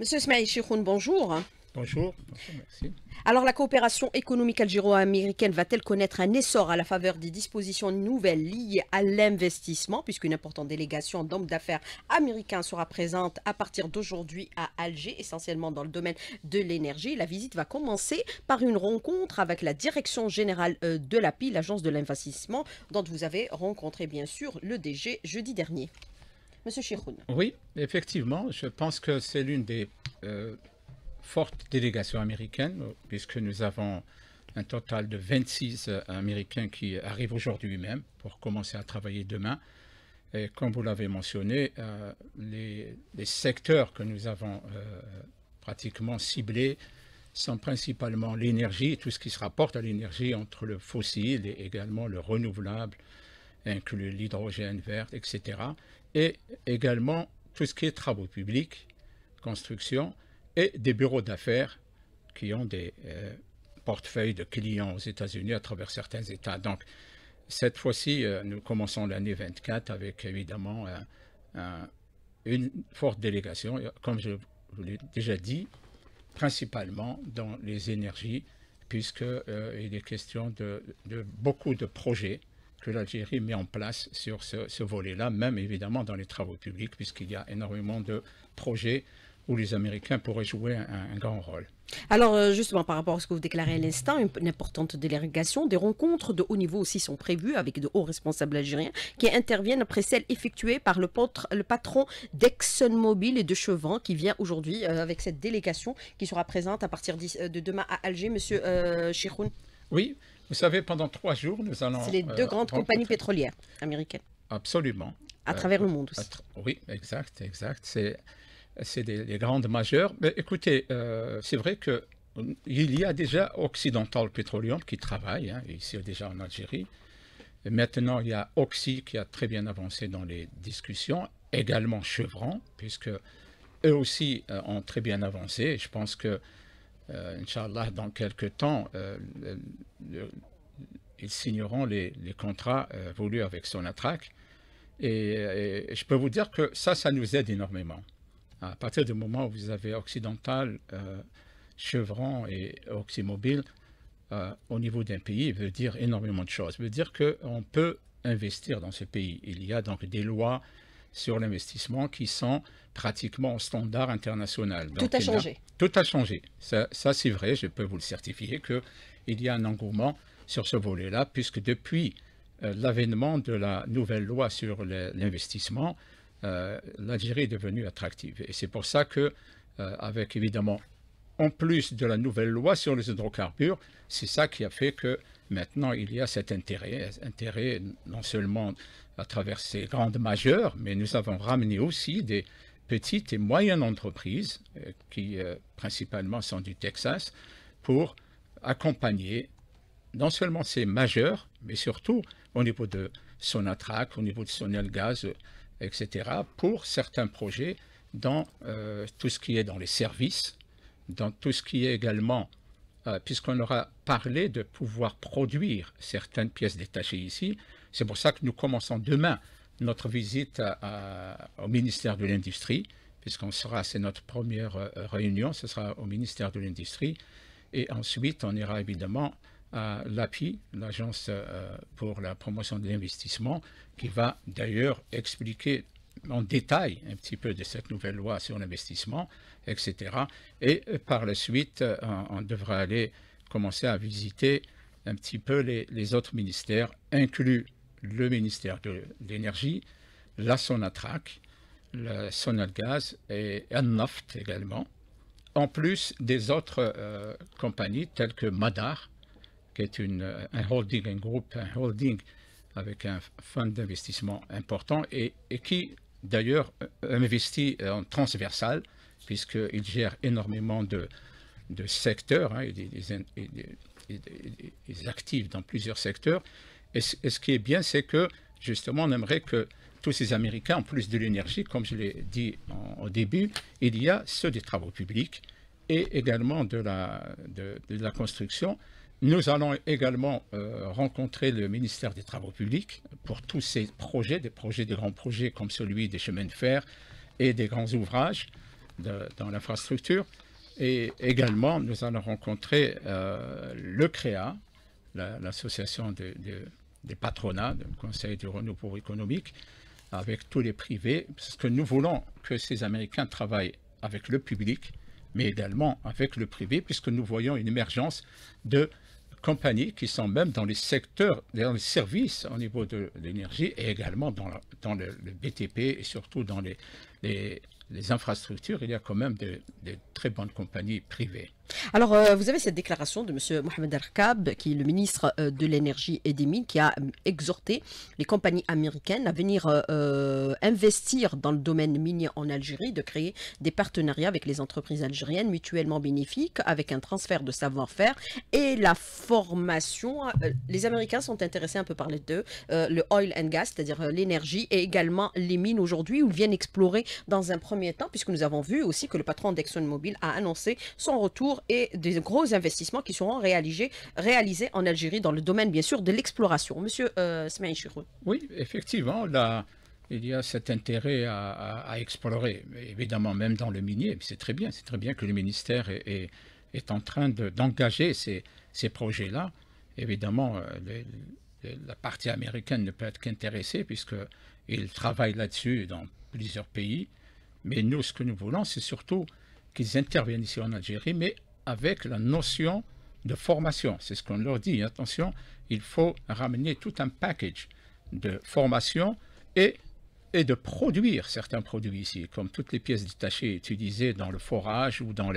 Monsieur Ismail bonjour. Bonjour. Alors, la coopération économique algéro-américaine va-t-elle connaître un essor à la faveur des dispositions nouvelles liées à l'investissement, puisqu'une importante délégation d'hommes d'affaires américains sera présente à partir d'aujourd'hui à Alger, essentiellement dans le domaine de l'énergie La visite va commencer par une rencontre avec la direction générale euh, de l'API, l'agence de l'investissement, dont vous avez rencontré bien sûr le DG jeudi dernier. Monsieur Chiroun. Oui, effectivement, je pense que c'est l'une des euh, fortes délégations américaines, puisque nous avons un total de 26 euh, Américains qui arrivent aujourd'hui même pour commencer à travailler demain. Et comme vous l'avez mentionné, euh, les, secteurs que nous avons pratiquement ciblés sont principalement l'énergie, tout ce qui se rapporte à l'énergie entre le fossile et également le renouvelable, incluant l'hydrogène vert, etc et également tout ce qui est travaux publics, construction et des bureaux d'affaires qui ont des euh, portefeuilles de clients aux États-Unis à travers certains États. Donc, cette fois-ci, euh, nous commençons l'année 24 avec évidemment euh, une forte délégation, comme je vous l'ai déjà dit, principalement dans les énergies, puisqu'il est question de beaucoup de projets que l'Algérie met en place sur ce, volet-là, même évidemment dans les travaux publics, puisqu'il y a énormément de projets où les Américains pourraient jouer un, grand rôle. Alors euh, justement, par rapport à ce que vous déclarez à l'instant, une, importante délégation, des rencontres de haut niveau aussi sont prévues avec de hauts responsables algériens qui interviennent après celles effectuées par le, patron d'ExxonMobil et de Chevron qui vient aujourd'hui euh, avec cette délégation qui sera présente à partir euh, de demain à Alger, Monsieur euh, Oui, vous savez, pendant trois jours, nous allons... C'est les deux euh, grandes compagnies pétrolières américaines. Absolument. À travers le monde euh, aussi. Oui, exact, exact. C'est c'est les, grandes majeures. Mais écoutez, euh, c'est vrai que il y a déjà Occidental Petroleum qui travaille, ici hein, déjà en Algérie. maintenant, il y a Oxy qui a très bien avancé dans les discussions, également Chevron, puisque eux aussi ont très bien avancé. je pense que euh, Inch'Allah, dans quelques temps, euh, ils signeront les, contrats euh, voulus avec son Et, et, je peux vous dire que ça, ça nous aide énormément. À partir du moment où vous avez Occidental, Chevron et Oxymobile, au niveau d'un pays, veut dire énormément de choses. veut dire qu'on peut investir dans ce pays. Il y a donc des lois, sur l'investissement qui sont pratiquement au standard international. tout a changé. tout a changé. Ça, c'est vrai, je peux vous le certifier qu'il y a un engouement sur ce volet-là, puisque depuis euh, l'avènement de la nouvelle loi sur l'investissement, euh, l'Algérie est devenue attractive. Et c'est pour ça que, euh, avec évidemment, en plus de la nouvelle loi sur les hydrocarbures, c'est ça qui a fait que Maintenant, il y a cet intérêt, intérêt non seulement à travers ces grandes majeures, mais nous avons ramené aussi des petites et moyennes entreprises euh, qui euh, principalement sont du Texas pour accompagner non seulement ces majeures, mais surtout au niveau de Sonatrac, au niveau de gaz euh, etc., pour certains projets dans tout ce qui est dans les services, dans tout ce qui est également euh, puisqu'on aura parlé de pouvoir produire certaines pièces détachées ici. C'est pour ça que nous commençons demain notre visite au ministère de l'Industrie, puisqu'on sera, c'est notre première euh, réunion, ce sera au ministère de l'Industrie. Et ensuite, on ira évidemment à l'API, l'Agence euh, pour la promotion de l'investissement, qui va d'ailleurs expliquer en détail un petit peu de cette nouvelle loi sur l'investissement, etc. Et euh, par la suite, euh, on, devra aller commencer à visiter un petit peu les, les autres ministères, inclus le ministère de l'énergie, la Sonatrac, la gaz et Naft également, en plus des autres euh, compagnies telles que Madar, qui est une, un holding, un groupe, un holding avec un fonds d'investissement important et, qui d'ailleurs euh, investi euh, en transversal, puisqu'il gère énormément de, secteurs, hein, est des, actifs dans plusieurs secteurs. Et, ce qui est bien, c'est que justement, on aimerait que tous ces Américains, en plus de l'énergie, comme je l'ai dit au début, il y a ceux des travaux publics et également de la, de la construction, nous allons également euh, rencontrer le ministère des Travaux publics pour tous ces projets, des projets, des grands projets comme celui des chemins de fer et des grands ouvrages dans l'infrastructure. Et également, nous allons rencontrer euh, le CREA, l'association des patronats, du Conseil du renouveau économique, avec tous les privés, parce que nous voulons que ces Américains travaillent avec le public, mais également avec le privé, puisque nous voyons une émergence de compagnies qui sont même dans les secteurs, dans les services au niveau de l'énergie et également dans, dans le, BTP et surtout dans les, les, infrastructures. Il y a quand même de très bonnes compagnies privées. Alors, euh, vous avez cette déclaration de M. Mohamed al qui est le ministre euh, de l'énergie et des mines, qui a euh, exhorté les compagnies américaines à venir investir dans le domaine minier en Algérie, de créer des partenariats avec les entreprises algériennes mutuellement bénéfiques, avec un transfert de savoir-faire et la formation. Les Américains sont intéressés un peu par les deux, le oil and gas, c'est-à-dire l'énergie, et également les mines aujourd'hui, où viennent explorer dans un premier temps, puisque nous avons vu aussi que le patron d'ExxonMobil a annoncé son retour et des gros investissements qui seront réalisés, réalisés en Algérie dans le domaine, bien sûr, de l'exploration. Monsieur euh, Oui, effectivement, il y a cet intérêt à, explorer, évidemment, même dans le minier. C'est très bien, c'est très bien que le ministère est, est, en train d'engager ces, projets-là. Évidemment, euh, la partie américaine ne peut être qu'intéressée puisqu'ils travaillent là-dessus dans plusieurs pays. Mais nous, ce que nous voulons, c'est surtout qu'ils interviennent ici en Algérie, mais avec la notion de formation. C'est ce qu'on leur dit. Hein. Attention, il faut ramener tout un package de formation et, et de produire certains produits ici, comme toutes les pièces détachées utilisées dans le forage ou dans,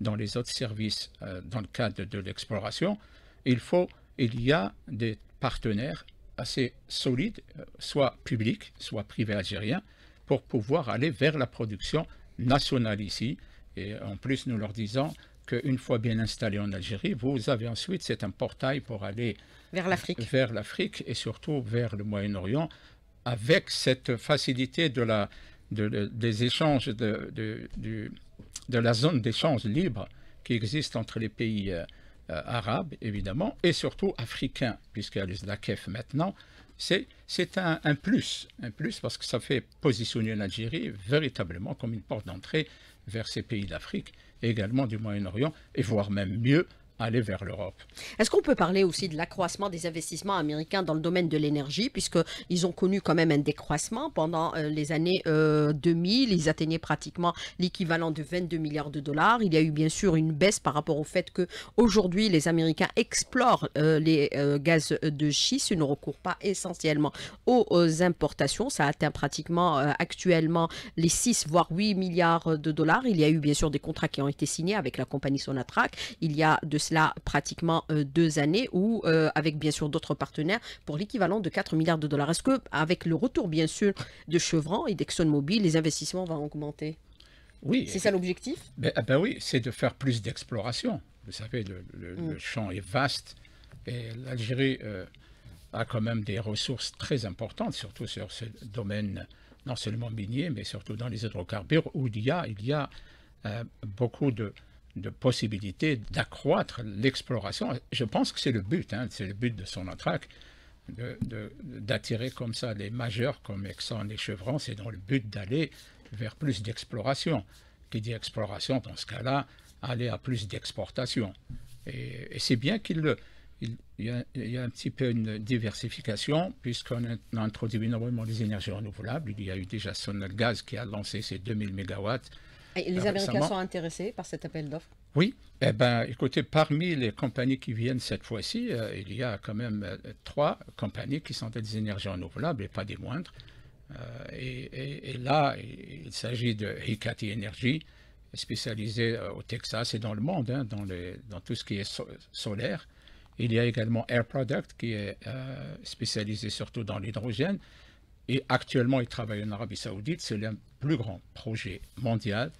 dans les autres services euh, dans le cadre de l'exploration. Il, faut, il y a des partenaires assez solides, euh, soit publics, soit privés algériens, pour pouvoir aller vers la production nationale ici. Et en plus, nous leur disons, une fois bien installé en Algérie, vous avez ensuite, c'est un portail pour aller vers l'Afrique. Vers l'Afrique et surtout vers le Moyen-Orient, avec cette facilité de la, des échanges, de, de la zone d'échange libre qui existe entre les pays euh, euh, arabes, évidemment, et surtout africains, puisqu'il y a la KEF maintenant. C'est un, un, plus, un plus parce que ça fait positionner l'Algérie véritablement comme une porte d'entrée vers ces pays d'Afrique également du Moyen-Orient, et voire même mieux, aller vers l'Europe. Est-ce qu'on peut parler aussi de l'accroissement des investissements américains dans le domaine de l'énergie, puisqu'ils ont connu quand même un décroissement pendant euh, les années 2000, euh, ils atteignaient pratiquement l'équivalent de 22 milliards de dollars. Il y a eu bien sûr une baisse par rapport au fait que aujourd'hui les Américains explorent euh, les gaz de schiste, ils ne recourent pas essentiellement aux, importations. Ça atteint pratiquement actuellement les 6 voire 8 milliards de dollars. Il y a eu bien sûr des contrats qui ont été signés avec la compagnie Sonatrach. Il y a de là pratiquement euh, deux années, ou euh, avec bien sûr d'autres partenaires, pour l'équivalent de 4 milliards de dollars. Est-ce que avec le retour bien sûr de Chevron et d'ExxonMobil, les investissements vont augmenter oui. C'est ça l'objectif ben, ah ben, oui, c'est de faire plus d'exploration. Vous savez, le, mm. champ est vaste et l'Algérie euh, a quand même des ressources très importantes, surtout sur ce domaine non seulement minier, mais surtout dans les hydrocarbures, où il y a, il y a beaucoup de, de possibilité d'accroître l'exploration. Je pense que c'est le but, hein. c'est le but de son attraque, d'attirer de, d'attirer comme ça les majeurs comme Exxon et Chevron, c'est dans le but d'aller vers plus d'exploration. Qui dit exploration, dans ce cas-là, aller à plus d'exportation. Et, c'est bien qu'il y, a, un petit peu une diversification, puisqu'on a introduit énormément les énergies renouvelables. Il y a eu déjà son Gaz qui a lancé ses 2000 mégawatts et les Américains sont intéressés par cet appel d'offres Oui. Eh ben, écoutez, parmi les compagnies qui viennent cette fois-ci, euh, il y a quand même euh, trois compagnies qui sont des énergies renouvelables et pas des moindres. Euh, et, là, il s'agit de Hikati Energy, spécialisée au Texas et dans le monde, hein, dans, tout ce qui est solaire. Il y a également Air Product, qui est spécialisé surtout dans l'hydrogène. Et actuellement, ils travaillent en Arabie Saoudite. C'est le plus grand projet mondial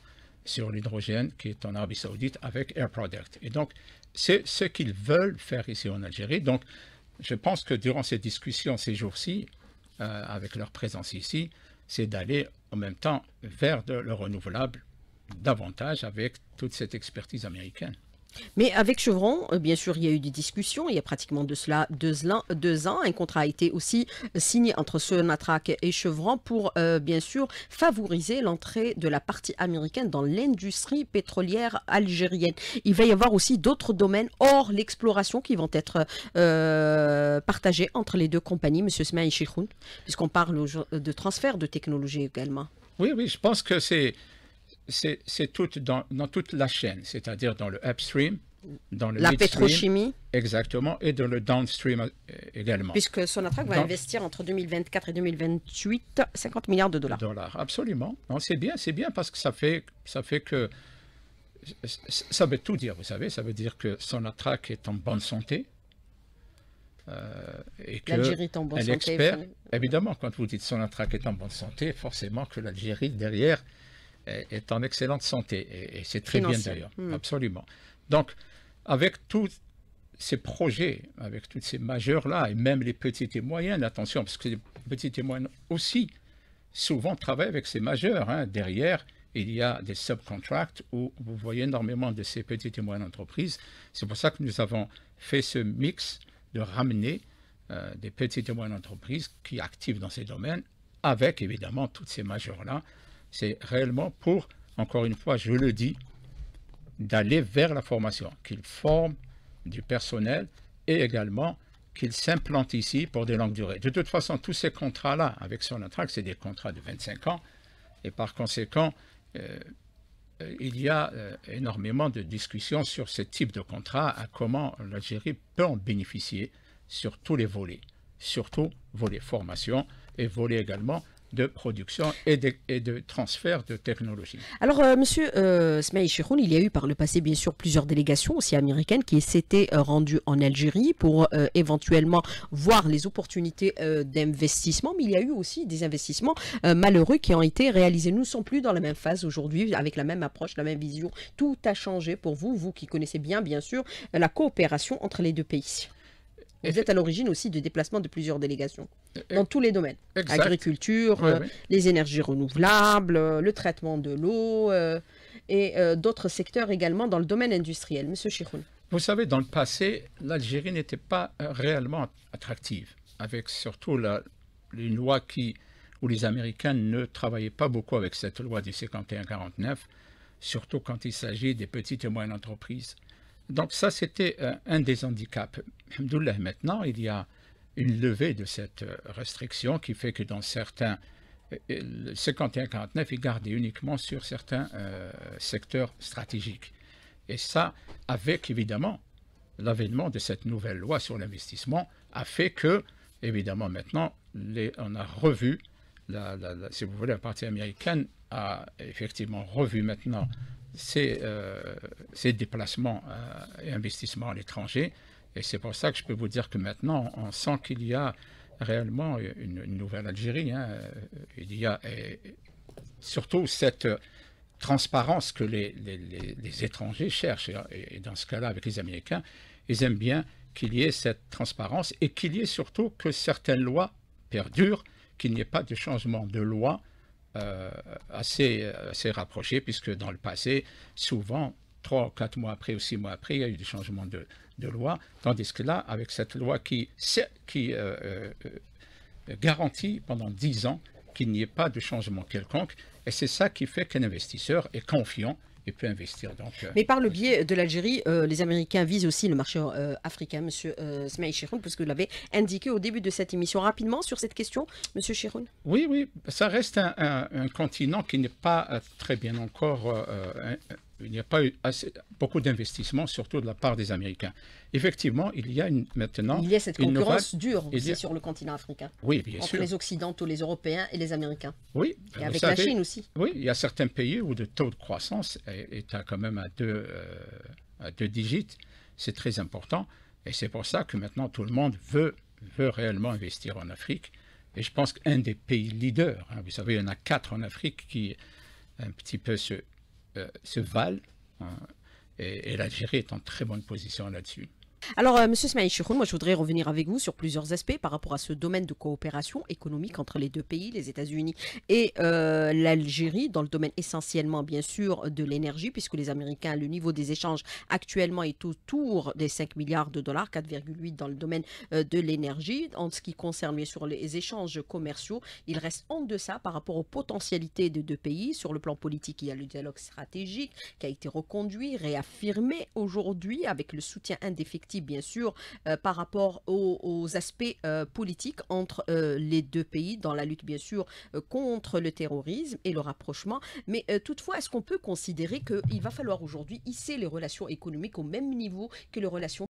sur l'hydrogène qui est en Arabie Saoudite avec Air Product. Et donc, c'est ce qu'ils veulent faire ici en Algérie. Donc, je pense que durant ces discussions ces jours-ci, euh, avec leur présence ici, c'est d'aller en même temps vers le renouvelable davantage avec toute cette expertise américaine. Mais avec Chevron, euh, bien sûr, il y a eu des discussions. Il y a pratiquement de cela deux, ans. Un contrat a été aussi signé entre Sonatrach et Chevron pour, euh, bien sûr, favoriser l'entrée de la partie américaine dans l'industrie pétrolière algérienne. Il va y avoir aussi d'autres domaines hors l'exploration qui vont être euh, partagés entre les deux compagnies, Monsieur Smaï puisqu'on parle de transfert de technologie également. Oui, oui, je pense que c'est c'est tout dans, toute la chaîne, c'est-à-dire dans le upstream, dans le la pétrochimie, exactement, et dans le downstream euh, également. Puisque Sonatrach va investir entre 2024 et 2028 50 milliards de dollars. Dollars, absolument. C'est bien, c'est bien parce que ça fait, ça fait que ça veut tout dire, vous savez. Ça veut dire que Sonatrach est en bonne santé. Euh, et que L'Algérie est en bonne santé. évidemment, quand vous dites Sonatrach est en bonne santé, forcément que l'Algérie, derrière, est en excellente santé, et, c'est très bien d'ailleurs, hmm. absolument. Donc, avec tous ces projets, avec toutes ces majeures-là, et même les petites et moyennes, attention, parce que les petites et moyennes aussi, souvent travaillent avec ces majeurs. Hein. Derrière, il y a des subcontracts où vous voyez énormément de ces petites et moyennes entreprises. C'est pour ça que nous avons fait ce mix de ramener euh, des petites et moyennes entreprises qui activent dans ces domaines, avec évidemment toutes ces majeurs-là, c'est réellement pour, encore une fois, je le dis, d'aller vers la formation, qu'ils forment du personnel et également qu'ils s'implantent ici pour des longues durées. De toute façon, tous ces contrats-là, avec Sonatrac, c'est des contrats de 25 ans, et par conséquent, euh, euh, il y a euh, énormément de discussions sur ce type de contrat, à comment l'Algérie peut en bénéficier sur tous les volets, surtout volet formation et volet également de production et de, transfert de technologie. Alors, euh, monsieur euh, il y a eu par le passé, bien sûr, plusieurs délégations aussi américaines qui s'étaient euh, rendues en Algérie pour euh, éventuellement voir les opportunités d'investissement, mais il y a eu aussi des investissements malheureux qui ont été réalisés. Nous ne sommes plus dans la même phase aujourd'hui, avec la même approche, la même vision. Tout a changé pour vous, vous qui connaissez bien, bien sûr, la coopération entre les deux pays. Vous êtes à l'origine aussi du déplacement de plusieurs délégations euh, dans tous les domaines. Agriculture, euh, les énergies renouvelables, euh, le traitement de l'eau et d'autres secteurs également dans le domaine industriel. Monsieur Chiroun. Vous savez, dans le passé, l'Algérie n'était pas réellement attractive, avec surtout la, une loi qui, où les Américains ne travaillaient pas beaucoup avec cette loi du 51-49, surtout quand il s'agit des petites et moyennes entreprises. Donc ça, c'était euh, un des handicaps. Alhamdoulilah, maintenant, il y a une levée de cette euh, restriction qui fait que dans certains, euh, le 51-49 est gardé uniquement sur certains secteurs stratégiques. Et ça, avec évidemment l'avènement de cette nouvelle loi sur l'investissement, a fait que, évidemment, maintenant, on a revu, la, si vous voulez, la partie américaine a effectivement revu maintenant ces, euh, ces déplacements euh, et investissements à l'étranger. Et c'est pour ça que je peux vous dire que maintenant, on sent qu'il y a réellement une, nouvelle Algérie. Hein. Il y a surtout cette transparence que les, étrangers cherchent. et dans ce cas-là, avec les Américains, ils aiment bien qu'il y ait cette transparence et qu'il y ait surtout que certaines lois perdurent, qu'il n'y ait pas de changement de loi euh, assez, euh, puisque dans le passé, souvent, trois ou quatre mois après ou six mois après, il y a eu des changements de, loi, tandis que là, avec cette loi qui, qui euh, garantit pendant dix ans qu'il n'y ait pas de changement quelconque, et c'est ça qui fait qu'un investisseur est confiant pu investir. Euh, Mais par le biais de l'Algérie, euh, les Américains visent aussi le marché euh, africain, Monsieur euh, Smaï Chiroun, puisque vous l'avez indiqué au début de cette émission. Rapidement sur cette question, Monsieur Chiroun Oui, oui, ça reste un continent qui n'est pas très bien encore il n'y a pas eu assez, beaucoup d'investissements, surtout de la part des Américains. Effectivement, il y a une, maintenant... Il y a cette concurrence dure sur le continent africain. Oui, bien entre les Occidentaux, les Européens et les Américains. Oui. Et avec la Chine aussi. Oui, il y a certains pays où le taux de croissance est, quand même à deux, euh, à deux digits. C'est très important. Et c'est pour ça que maintenant tout le monde veut, veut réellement investir en Afrique. Et je pense qu'un des pays leaders, hein, vous savez, il y en a quatre en Afrique qui un petit peu se, euh, se valent. Hein, et, et l'Algérie est en très bonne position là-dessus. Alors, M. Euh, Monsieur Smaïl moi je voudrais revenir avec vous sur plusieurs aspects par rapport à ce domaine de coopération économique entre les deux pays, les États-Unis et euh, l'Algérie, dans le domaine essentiellement, bien sûr, de l'énergie, puisque les Américains, le niveau des échanges actuellement est autour des 5 milliards de dollars, 4,8 dans le domaine euh, de l'énergie. En ce qui concerne, bien sûr, les échanges commerciaux, il reste de ça par rapport aux potentialités des deux pays. Sur le plan politique, il y a le dialogue stratégique qui a été reconduit, réaffirmé aujourd'hui avec le soutien indéfectible bien sûr, euh, par rapport aux, aspects euh, politiques entre euh, les deux pays dans la lutte, bien sûr, contre le terrorisme et le rapprochement. Mais toutefois, est-ce qu'on peut considérer qu'il va falloir aujourd'hui hisser les relations économiques au même niveau que les relations